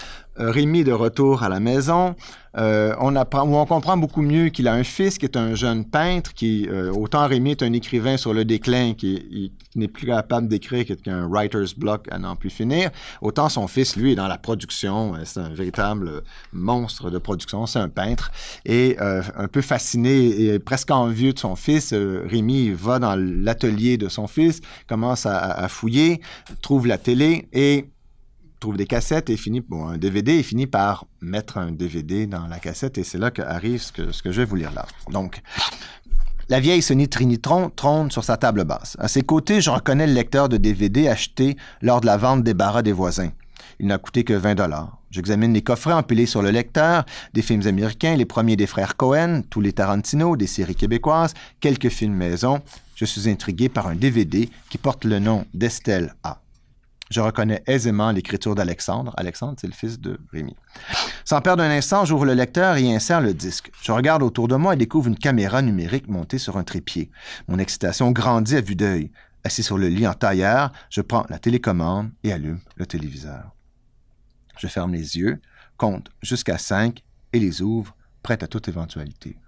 Euh, Rémi de retour à la maison, euh, on, on comprend beaucoup mieux qu'il a un fils qui est un jeune peintre, qui, euh, autant Rémi est un écrivain sur le déclin, qui, n'est plus capable d'écrire, qu'un writer's block à n'en plus finir, autant son fils, lui, est dans la production, c'est un véritable monstre de production, c'est un peintre, et un peu fasciné et presque envieux de son fils, Rémi va dans l'atelier de son fils, commence à fouiller, trouve la télé et trouve des cassettes et finit, bon, un DVD et finit par mettre un DVD dans la cassette et c'est là qu'arrive ce que, ce que je vais vous lire là. Donc, la vieille Sony Trinitron trône sur sa table basse. À ses côtés, je reconnais le lecteur de DVD acheté lors de la vente des barras des voisins. Il n'a coûté que 20 dollars. J'examine les coffrets empilés sur le lecteur, des films américains, les premiers des frères Cohen, tous les Tarantino, des séries québécoises, quelques films maison. Je suis intrigué par un DVD qui porte le nom d'Estelle A. Je reconnais aisément l'écriture d'Alexandre. Alexandre, c'est le fils de Rémi. Sans perdre un instant, j'ouvre le lecteur et insère le disque. Je regarde autour de moi et découvre une caméra numérique montée sur un trépied. Mon excitation grandit à vue d'œil. Assis sur le lit en tailleur, je prends la télécommande et allume le téléviseur. Je ferme les yeux, compte jusqu'à cinq et les ouvre, prête à toute éventualité.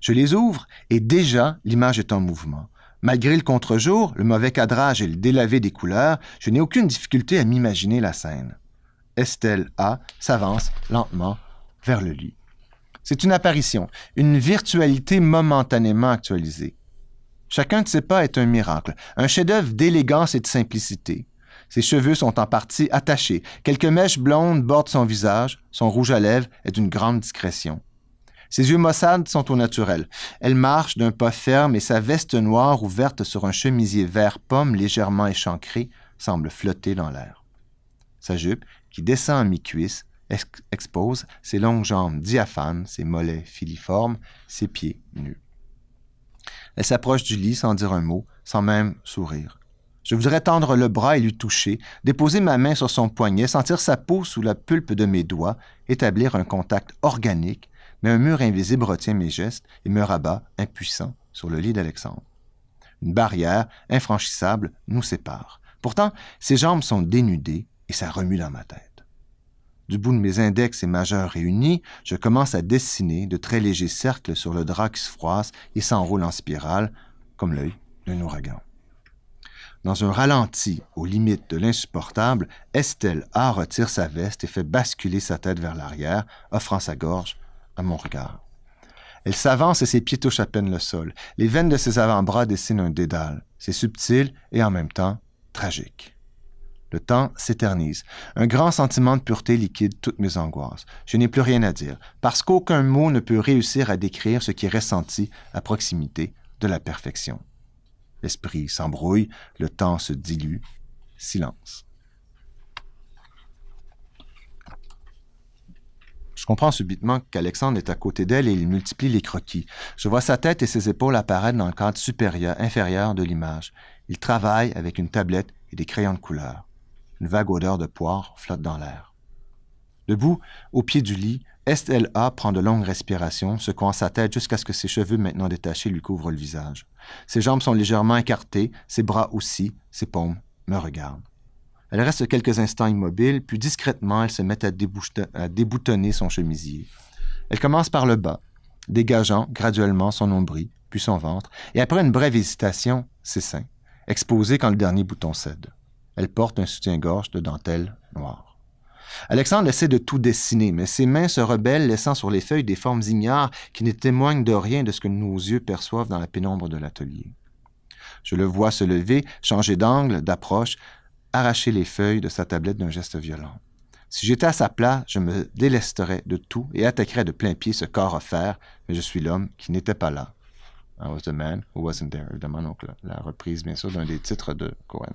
Je les ouvre et déjà l'image est en mouvement. Malgré le contre-jour, le mauvais cadrage et le délavé des couleurs, je n'ai aucune difficulté à m'imaginer la scène. Estelle A s'avance lentement vers le lit. C'est une apparition, une virtualité momentanément actualisée. Chacun de ses pas est un miracle, un chef-d'œuvre d'élégance et de simplicité. Ses cheveux sont en partie attachés, quelques mèches blondes bordent son visage, son rouge à lèvres est d'une grande discrétion. Ses yeux maussades sont au naturel. Elle marche d'un pas ferme et sa veste noire ouverte sur un chemisier vert pomme légèrement échancré semble flotter dans l'air. Sa jupe, qui descend à mi-cuisse, expose ses longues jambes diaphanes, ses mollets filiformes, ses pieds nus. Elle s'approche du lit sans dire un mot, sans même sourire. Je voudrais tendre le bras et lui toucher, déposer ma main sur son poignet, sentir sa peau sous la pulpe de mes doigts, établir un contact organique, mais un mur invisible retient mes gestes et me rabat, impuissant, sur le lit d'Alexandre. Une barrière infranchissable nous sépare. Pourtant, ses jambes sont dénudées et ça remue dans ma tête. Du bout de mes index et majeurs réunis, je commence à dessiner de très légers cercles sur le drap qui se froisse et s'enroule en spirale, comme l'œil d'un ouragan. Dans un ralenti aux limites de l'insupportable, Estelle A retire sa veste et fait basculer sa tête vers l'arrière, offrant sa gorge à mon regard. Elle s'avance et ses pieds touchent à peine le sol. Les veines de ses avant-bras dessinent un dédale. C'est subtil et en même temps tragique. Le temps s'éternise. Un grand sentiment de pureté liquide toutes mes angoisses. Je n'ai plus rien à dire, parce qu'aucun mot ne peut réussir à décrire ce qui est ressenti à proximité de la perfection. L'esprit s'embrouille, le temps se dilue. Silence. comprends subitement qu'Alexandre est à côté d'elle et il multiplie les croquis. Je vois sa tête et ses épaules apparaître dans le cadre supérieur, inférieur de l'image. Il travaille avec une tablette et des crayons de couleur. Une vague odeur de poire flotte dans l'air. Debout, au pied du lit, SLA prend de longues respirations, secouant sa tête jusqu'à ce que ses cheveux maintenant détachés lui couvrent le visage. Ses jambes sont légèrement écartées, ses bras aussi, ses paumes me regardent. Elle reste quelques instants immobile, puis discrètement, elle se met à, déboutonner son chemisier. Elle commence par le bas, dégageant graduellement son nombril, puis son ventre, et après une brève hésitation, ses seins, exposés quand le dernier bouton cède. Elle porte un soutien-gorge de dentelle noire. Alexandre essaie de tout dessiner, mais ses mains se rebellent, laissant sur les feuilles des formes ignares qui ne témoignent de rien de ce que nos yeux perçoivent dans la pénombre de l'atelier. Je le vois se lever, changer d'angle, d'approche, arracher les feuilles de sa tablette d'un geste violent. Si j'étais à sa place, je me délesterais de tout et attaquerais de plein pied ce corps offert, mais je suis l'homme qui n'était pas là. I was the man who wasn't there. Évidemment, donc la, reprise, bien sûr, d'un des titres de Cohen.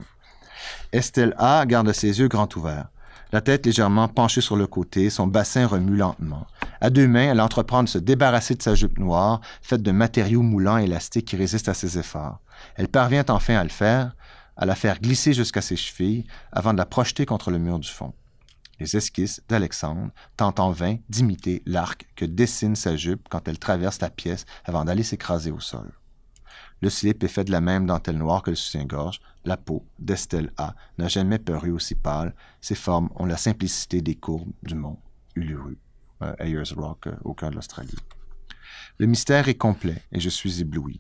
Estelle A garde ses yeux grands ouverts, la tête légèrement penchée sur le côté, son bassin remue lentement. À deux mains, elle entreprend de se débarrasser de sa jupe noire, faite de matériaux moulants et élastiques qui résistent à ses efforts. Elle parvient enfin à le faire, à la faire glisser jusqu'à ses chevilles avant de la projeter contre le mur du fond. Les esquisses d'Alexandre tentent en vain d'imiter l'arc que dessine sa jupe quand elle traverse la pièce avant d'aller s'écraser au sol. Le slip est fait de la même dentelle noire que le soutien-gorge. La peau d'Estelle A n'a jamais paru aussi pâle. Ses formes ont la simplicité des courbes du mont Uluru, euh, Ayers Rock, euh, au cœur de l'Australie. Le mystère est complet et je suis ébloui.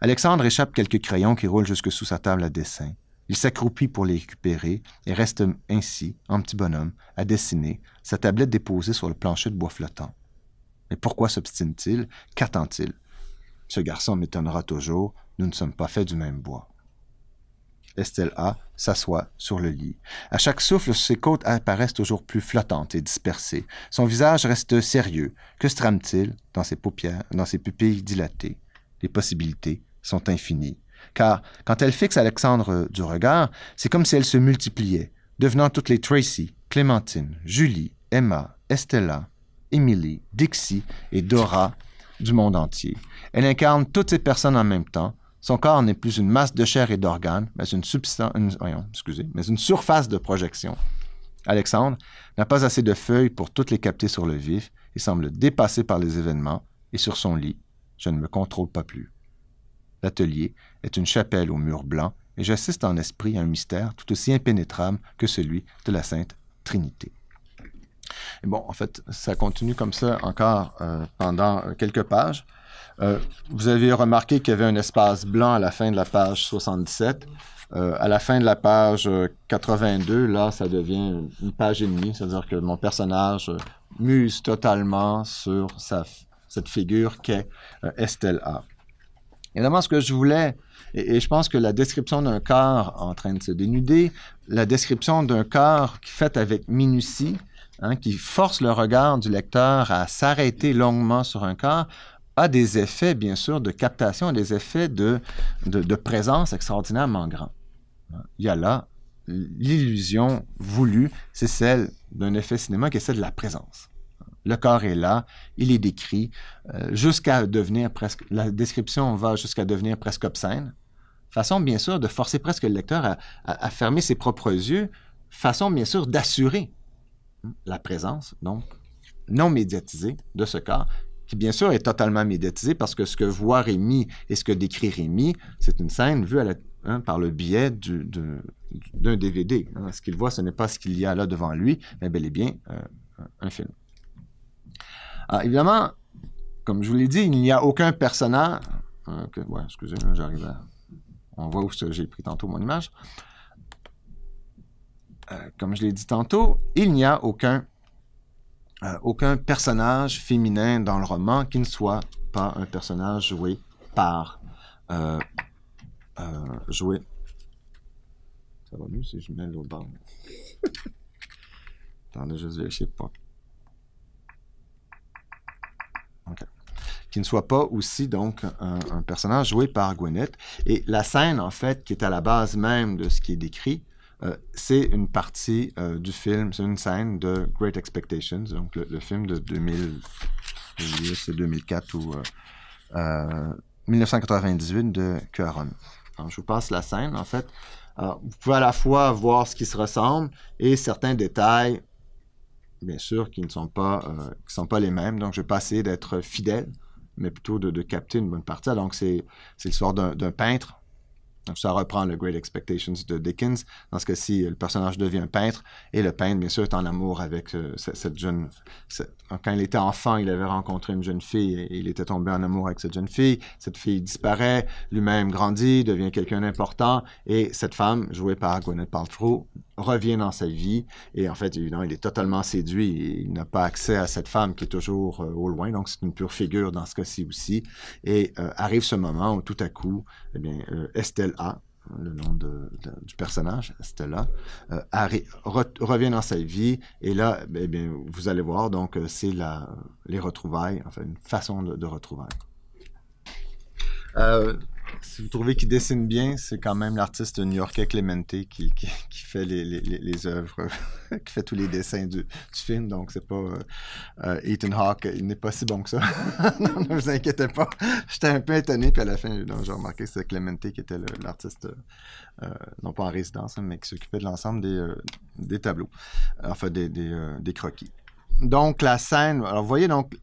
Alexandre échappe quelques crayons qui roulent jusque sous sa table à dessin. Il s'accroupit pour les récupérer et reste ainsi, en petit bonhomme, à dessiner, sa tablette déposée sur le plancher de bois flottant. Mais pourquoi s'obstine-t-il Qu'attend-il Ce garçon m'étonnera toujours, nous ne sommes pas faits du même bois. Estelle A s'assoit sur le lit. À chaque souffle, ses côtes apparaissent toujours plus flottantes et dispersées. Son visage reste sérieux. Que se trame-t-il dans ses paupières, dans ses pupilles dilatées les possibilités sont infinies. Car quand elle fixe Alexandre euh, du regard, c'est comme si elle se multipliait, devenant toutes les Tracy, Clémentine, Julie, Emma, Estella, Emily, Dixie et Dora du monde entier. Elle incarne toutes ces personnes en même temps. Son corps n'est plus une masse de chair et d'organes, mais une, mais une surface de projection. Alexandre n'a pas assez de feuilles pour toutes les capter sur le vif et semble dépassé par les événements, et sur son lit, je ne me contrôle pas plus. L'atelier est une chapelle aux murs blancs et j'assiste en esprit à un mystère tout aussi impénétrable que celui de la Sainte Trinité. bon, en fait, ça continue comme ça encore euh, pendant quelques pages. Euh, vous avez remarqué qu'il y avait un espace blanc à la fin de la page 77. Euh, à la fin de la page 82, là, ça devient une page et demie, c'est-à-dire que mon personnage muse totalement sur sa, cette figure qu'est euh, Estelle A. Évidemment, ce que je voulais, et, je pense que la description d'un corps en train de se dénuder, la description d'un corps qui fait avec minutie, hein, qui force le regard du lecteur à s'arrêter longuement sur un corps, a des effets, bien sûr, de captation, des effets de, de présence extraordinairement grands. Il y a là l'illusion voulue, c'est celle d'un effet cinéma qui est celle de la présence. Le corps est là, il est décrit, euh, jusqu'à devenir presque. La description va jusqu'à devenir presque obscène. Façon, bien sûr, de forcer presque le lecteur à, fermer ses propres yeux. Façon, bien sûr, d'assurer hmm, la présence, donc, non médiatisée de ce corps, qui, bien sûr, est totalement médiatisé parce que ce que voit Rémi et ce que décrit Rémi, c'est une scène vue hein, par le biais d'un DVD. Hein, ce qu'il voit, ce n'est pas ce qu'il y a là devant lui, mais bel et bien euh, un film. Alors, ah, évidemment, comme je vous l'ai dit, il n'y a aucun personnage. Hein, excusez, j'arrive à. On voit où j'ai pris tantôt mon image. Euh, comme je l'ai dit tantôt, il n'y a aucun, euh, aucun personnage féminin dans le roman qui ne soit pas un personnage joué par. Euh, joué. Ça va mieux si je mets l'autre barre? Attendez, je vais pas qui ne soit pas aussi donc un, personnage joué par Gwyneth. Et la scène, en fait, qui est à la base même de ce qui est décrit, euh, c'est une partie euh, du film, c'est une scène de Great Expectations, donc le, film de 2004 ou 1998 euh, de Cuaron. je vous passe la scène, en fait. vous pouvez à la fois voir ce qui se ressemble et certains détails, bien sûr, qui ne sont pas, qui sont pas les mêmes. Donc, je vais pas essayer d'être fidèle mais plutôt de, capter une bonne partie. Donc, c'est l'histoire d'un peintre. Donc, ça reprend le Great Expectations de Dickens. Dans ce cas-ci, le personnage devient peintre et le peintre, bien sûr, est en amour avec euh, cette, jeune. quand il était enfant, il avait rencontré une jeune fille et il était tombé en amour avec cette jeune fille. Cette fille disparaît, lui-même grandit, devient quelqu'un d'important et cette femme, jouée par Gwyneth Paltrow, revient dans sa vie et en fait, évidemment, il est totalement séduit. Il n'a pas accès à cette femme qui est toujours euh, au loin, donc c'est une pure figure dans ce cas-ci aussi. Et euh, arrive ce moment où tout à coup, eh bien, euh, Estelle A, le nom du personnage, Stella, euh, revient dans sa vie. Et là, eh bien, vous allez voir, donc, c'est les retrouvailles, enfin, une façon de, retrouvailles si vous trouvez qu'il dessine bien, c'est quand même l'artiste new-yorkais Clemente qui, fait les, œuvres, qui fait tous les dessins du, film. Donc, c'est pas euh, euh, Ethan Hawke, il n'est pas si bon que ça. ne vous inquiétez pas. J'étais un peu étonné, puis à la fin, j'ai remarqué que c'est Clemente qui était l'artiste, euh, non pas en résidence, mais qui s'occupait de l'ensemble des, tableaux, enfin des, croquis. Donc, la scène, alors vous voyez, donc,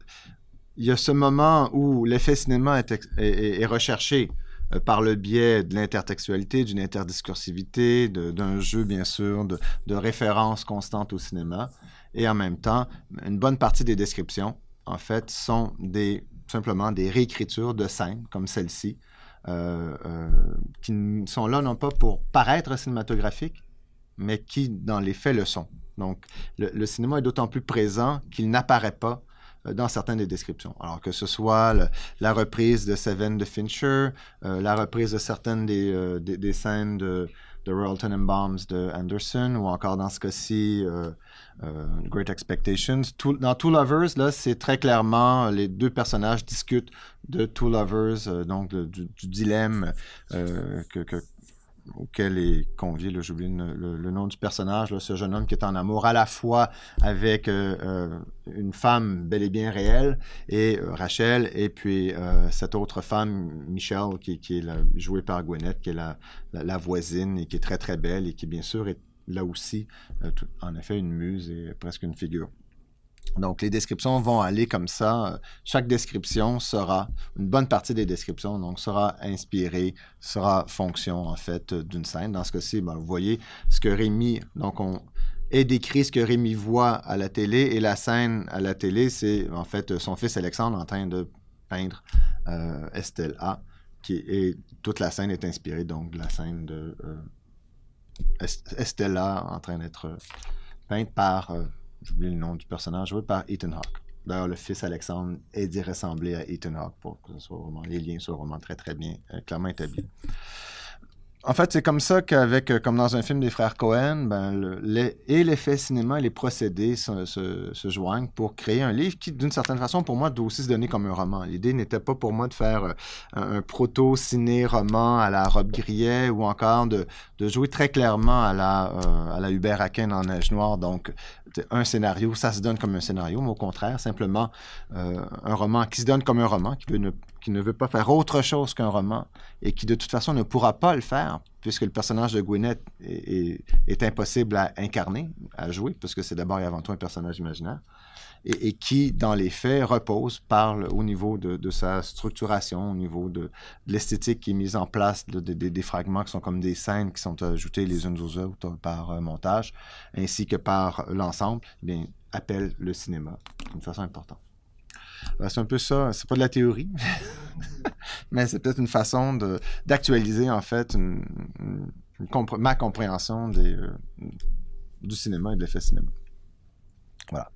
il y a ce moment où l'effet cinéma est, recherché. Euh, par le biais de l'intertextualité, d'une interdiscursivité, d'un jeu, bien sûr, de, références constantes au cinéma. Et en même temps, une bonne partie des descriptions, en fait, sont simplement des réécritures de scènes comme celle-ci, euh, euh qui sont là non pas pour paraître cinématographiques, mais qui, dans les faits, le sont. Donc, le cinéma est d'autant plus présent qu'il n'apparaît pas euh, dans certaines des descriptions. Alors que ce soit la reprise de Seven de Fincher, euh, la reprise de certaines euh, des, des, scènes de, de Royal Tenenbaums de Anderson, ou encore dans ce cas-ci, Great Expectations. dans Two Lovers, là, c'est très clairement, les deux personnages discutent de Two Lovers, donc du, dilemme que, auquel est convié, j'oublie le, le, nom du personnage, ce jeune homme qui est en amour à la fois avec euh, euh, une femme bel et bien réelle, et euh, Rachel, et puis cette autre femme, Michelle, qui, est jouée par Gwyneth, qui est la, voisine et qui est très très belle et qui bien sûr est là aussi, en effet, une muse et presque une figure donc, les descriptions vont aller comme ça. Chaque description sera, une bonne partie des descriptions, donc, sera inspirée, sera fonction, en fait, d'une scène. Dans ce cas-ci, ben, vous voyez ce que Rémi, donc, on est décrit ce que Rémi voit à la télé et la scène à la télé, c'est, en fait, son fils Alexandre en train de peindre euh, Qui et toute la scène est inspirée, donc, de la scène de euh, Estella en train d'être euh, peinte par. Euh, j'oublie le nom du personnage, joué par Ethan Hawke. D'ailleurs, le fils Alexandre est dit ressembler à Ethan Hawke pour que ce soit vraiment, les liens soient vraiment très, très bien, euh, clairement établis. En fait, c'est comme ça qu'avec, euh, comme dans un film des frères Cohen, ben, le, et l'effet cinéma et les procédés se, joignent pour créer un livre qui, d'une certaine façon, pour moi, doit aussi se donner comme un roman. L'idée n'était pas pour moi de faire euh, un, proto-ciné-roman à la Robe Grillet ou encore de, jouer très clairement à la, euh, à la Hubert Haken en Neige Noire. Donc, un scénario, ça se donne comme un scénario, mais au contraire, simplement un roman qui se donne comme un roman, qui peut ne qui ne veut pas faire autre chose qu'un roman et qui de toute façon ne pourra pas le faire puisque le personnage de Gwyneth est, impossible à incarner, à jouer, parce que c'est d'abord et avant tout un personnage imaginaire, et, qui, dans les faits, repose parle au niveau de, sa structuration, au niveau de, l'esthétique qui est mise en place, des fragments qui sont comme des scènes qui sont ajoutées les unes aux autres par euh, montage, ainsi que par l'ensemble, eh appelle le cinéma d'une façon importante. Ben, c'est un peu ça. C'est pas de la théorie, mais c'est peut-être une façon d'actualiser, en fait, ma compréhension des, euh, du cinéma et de l'effet cinéma. Voilà.